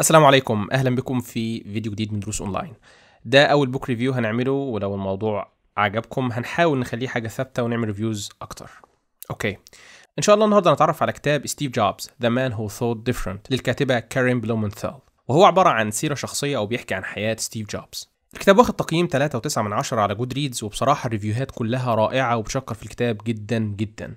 السلام عليكم اهلا بكم في فيديو جديد من دروس اونلاين ده اول بوك ريفيو هنعمله ولو الموضوع عجبكم هنحاول نخليه حاجه ثابته ونعمل ريفيوز اكتر اوكي ان شاء الله النهارده هنتعرف على كتاب ستيف جوبز ذا مان هو ثوت ديفرنت للكاتبه كارين بلومنثال وهو عباره عن سيره شخصيه او بيحكي عن حياه ستيف جوبز الكتاب واخد تقييم 3.9 من 10 على جود ريدز وبصراحه الريفيوهات كلها رائعه وبشكر في الكتاب جدا جدا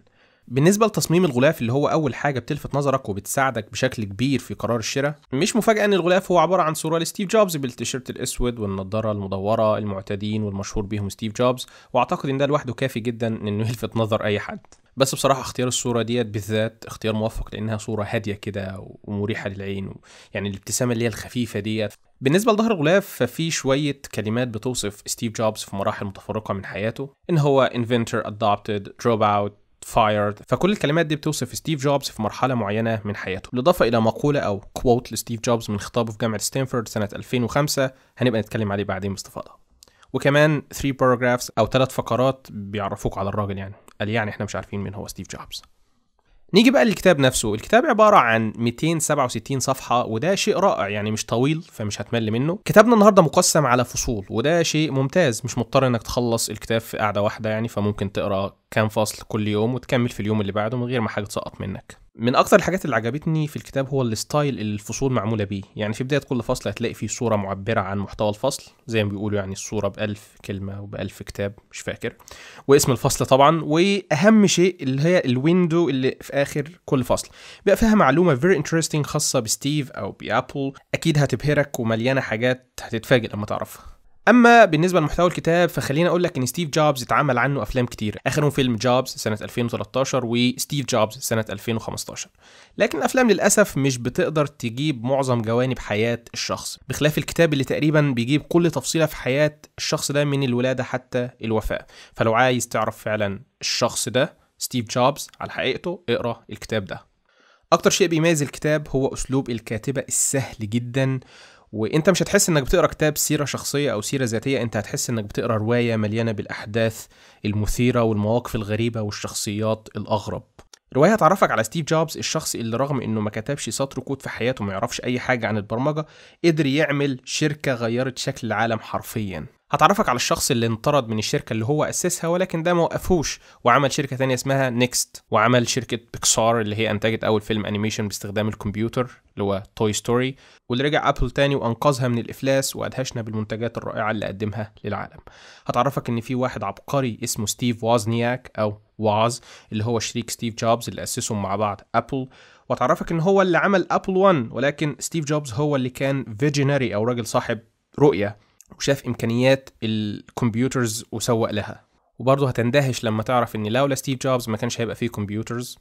بالنسبة لتصميم الغلاف اللي هو أول حاجة بتلفت نظرك وبتساعدك بشكل كبير في قرار الشراء، مش مفاجأة إن الغلاف هو عبارة عن صورة لستيف جوبز بالتيشيرت الأسود والنضارة المدورة المعتادين والمشهور بيهم ستيف جوبز، وأعتقد إن ده لوحده كافي جدا إنه يلفت نظر أي حد. بس بصراحة اختيار الصورة ديت بالذات اختيار موفق لأنها صورة هادية كده ومريحة للعين و... يعني الابتسامة اللي هي الخفيفة ديت بالنسبة لظهر الغلاف ففي شوية كلمات بتوصف ستيف جوبز في مراحل متفرقة من حياته إن هو inventor adopted dropout fired فكل الكلمات دي بتوصف ستيف جوبز في مرحلة معينة من حياته بالإضافة إلى مقولة أو كوت لستيف جوبز من خطابه في جامعة ستانفورد سنة 2005 هنبقى نتكلم عليه بعدين باستفاضة وكمان 3 باراجرافز أو ثلاث فقرات بيعرفوك على الراجل يعني قال يعني احنا مش عارفين مين هو ستيف جوبز نيجي بقى للكتاب نفسه الكتاب عبارة عن 267 صفحة وده شيء رائع يعني مش طويل فمش هتمل منه كتابنا النهاردة مقسم على فصول وده شيء ممتاز مش مضطر انك تخلص الكتاب في قاعدة واحدة يعني فممكن تقرأ كام فصل كل يوم وتكمل في اليوم اللي بعده من غير ما حاجه تسقط منك من اكتر الحاجات اللي عجبتني في الكتاب هو الستايل اللي الفصول معموله بيه يعني في بدايه كل فصل هتلاقي فيه صوره معبره عن محتوى الفصل زي ما بيقولوا يعني الصوره بألف كلمه وبألف كتاب مش فاكر واسم الفصل طبعا واهم شيء اللي هي الويندو اللي في اخر كل فصل بيبقى فيها معلومه فيري انترستنج خاصه بستيف او بابل اكيد هتبهرك ومليانه حاجات هتتفاجئ لما تعرفها اما بالنسبه لمحتوى الكتاب فخليني اقول لك ان ستيف جوبز اتعمل عنه افلام كتير اخرهم فيلم جوبز سنه 2013 وستيف جوبز سنه 2015 لكن الافلام للاسف مش بتقدر تجيب معظم جوانب حياه الشخص بخلاف الكتاب اللي تقريبا بيجيب كل تفصيله في حياه الشخص ده من الولاده حتى الوفاه فلو عايز تعرف فعلا الشخص ده ستيف جوبز على حقيقته اقرا الكتاب ده اكتر شيء بيميز الكتاب هو اسلوب الكاتبه السهل جدا وانت مش هتحس انك بتقرا كتاب سيره شخصيه او سيره ذاتيه انت هتحس انك بتقرا روايه مليانه بالاحداث المثيره والمواقف الغريبه والشخصيات الاغرب رواية هتعرفك على ستيف جوبز الشخص اللي رغم انه ما كتبش سطر كود في حياته ما يعرفش اي حاجة عن البرمجة قدر يعمل شركة غيرت شكل العالم حرفيا هتعرفك على الشخص اللي انطرد من الشركة اللي هو أسسها ولكن ده ما وقفوش وعمل شركة تانية اسمها نيكست وعمل شركة بيكسار اللي هي أنتجت أول فيلم أنيميشن باستخدام الكمبيوتر اللي هو توي ستوري واللي رجع أبل تاني وأنقذها من الإفلاس وأدهشنا بالمنتجات الرائعة اللي قدمها للعالم هتعرفك إن في واحد عبقري اسمه ستيف وازنياك أو واز اللي هو شريك ستيف جوبز اللي أسسهم مع بعض أبل وتعرفك إن هو اللي عمل أبل 1 ولكن ستيف جوبز هو اللي كان فيجنري أو راجل صاحب رؤية وشاف إمكانيات الكمبيوترز وسوق لها وبرضه هتندهش لما تعرف إن لولا ستيف جوبز ما كانش هيبقى فيه كمبيوترز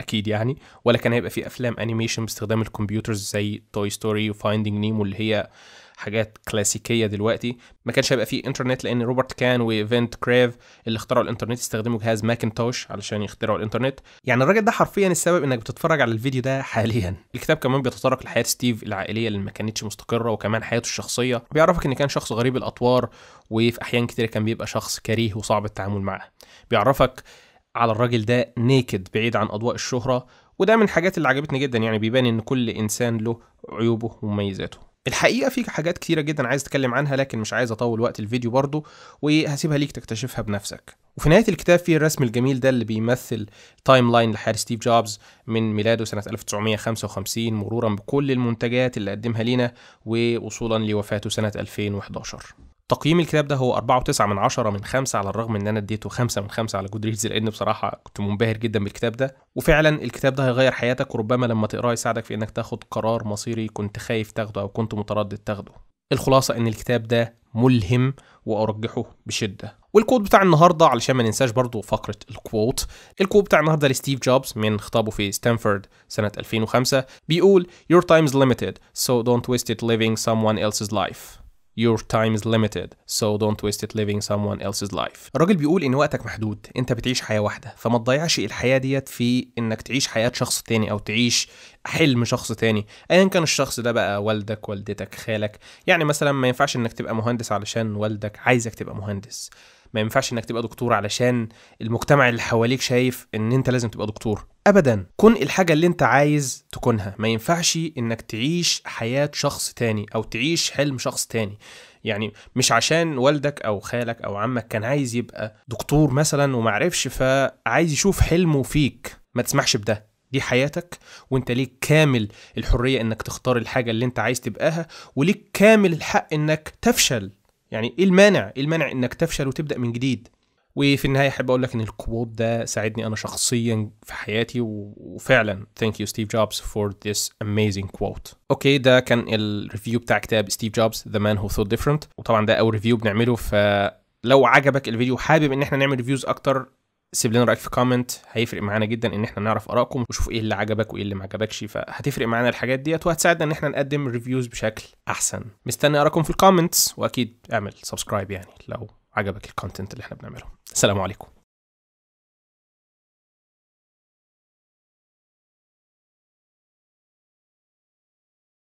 اكيد يعني ولا كان هيبقى في افلام انيميشن باستخدام الكمبيوترز زي توي ستوري وفايندينج نيمو اللي هي حاجات كلاسيكيه دلوقتي ما كانش هيبقى فيه انترنت لان روبرت كان وفينت كريف اللي اخترعوا الانترنت استخدموا جهاز ماكنتوش علشان يخترعوا الانترنت يعني الراجل ده حرفيا السبب انك بتتفرج على الفيديو ده حاليا الكتاب كمان بيتطرق لحياه ستيف العائليه اللي ما كانتش مستقره وكمان حياته الشخصيه بيعرفك ان كان شخص غريب الاطوار وفي احيان كتير كان بيبقى شخص كريه وصعب التعامل معاه بيعرفك على الراجل ده نيكد بعيد عن اضواء الشهره وده من الحاجات اللي عجبتني جدا يعني بيبان ان كل انسان له عيوبه ومميزاته الحقيقه في حاجات كتيره جدا عايز اتكلم عنها لكن مش عايز اطول وقت الفيديو برضه وهسيبها ليك تكتشفها بنفسك وفي نهايه الكتاب في الرسم الجميل ده اللي بيمثل تايم لاين لحياه ستيف جوبز من ميلاده سنه 1955 مرورا بكل المنتجات اللي قدمها لينا ووصولا لوفاته سنه 2011 تقييم الكتاب ده هو 4.9 من 10 من 5 على الرغم ان انا اديته 5 من 5 على جود ريدز لان بصراحه كنت منبهر جدا بالكتاب ده وفعلا الكتاب ده هيغير حياتك وربما لما تقراه يساعدك في انك تاخد قرار مصيري كنت خايف تاخده او كنت متردد تاخده الخلاصه ان الكتاب ده ملهم وارجحه بشده والكود بتاع النهارده علشان ما ننساش برضو فقره الكوت الكود بتاع النهارده لستيف جوبز من خطابه في ستانفورد سنه 2005 بيقول your time is limited so don't waste it living someone else's life Your time is limited, so don't waste it living someone else's life. الراجل بيقول إن وقتك محدود، أنت بتعيش حياة واحدة، فما تضيعش الحياة ديت في إنك تعيش حياة شخص تاني أو تعيش حلم شخص تاني، أيا كان الشخص ده بقى والدك، والدتك، خالك، يعني مثلا ما ينفعش إنك تبقى مهندس علشان والدك عايزك تبقى مهندس. ما ينفعش انك تبقى دكتور علشان المجتمع اللي حواليك شايف ان انت لازم تبقى دكتور ابدا كن الحاجه اللي انت عايز تكونها ما ينفعش انك تعيش حياه شخص تاني او تعيش حلم شخص تاني يعني مش عشان والدك او خالك او عمك كان عايز يبقى دكتور مثلا ومعرفش فعايز يشوف حلمه فيك ما تسمحش بده دي حياتك وانت ليك كامل الحريه انك تختار الحاجه اللي انت عايز تبقاها وليك كامل الحق انك تفشل يعني ايه المانع ايه المانع انك تفشل وتبدا من جديد وفي النهايه احب اقول لك ان الكوت ده ساعدني انا شخصيا في حياتي وفعلا ثانك يو ستيف جوبز فور ذس اميزنج كوت اوكي ده كان الريفيو بتاع كتاب ستيف جوبز ذا مان هو ثوت ديفرنت وطبعا ده اول ريفيو بنعمله فلو عجبك الفيديو حابب ان احنا نعمل ريفيوز اكتر سيب لنا رايك في كومنت هيفرق معانا جدا ان احنا نعرف ارائكم وشوف ايه اللي عجبك وايه اللي ما عجبكش فهتفرق معانا الحاجات ديت وهتساعدنا ان احنا نقدم ريفيوز بشكل احسن مستني ارائكم في الكومنتس واكيد اعمل سبسكرايب يعني لو عجبك الكونتنت اللي احنا بنعمله السلام عليكم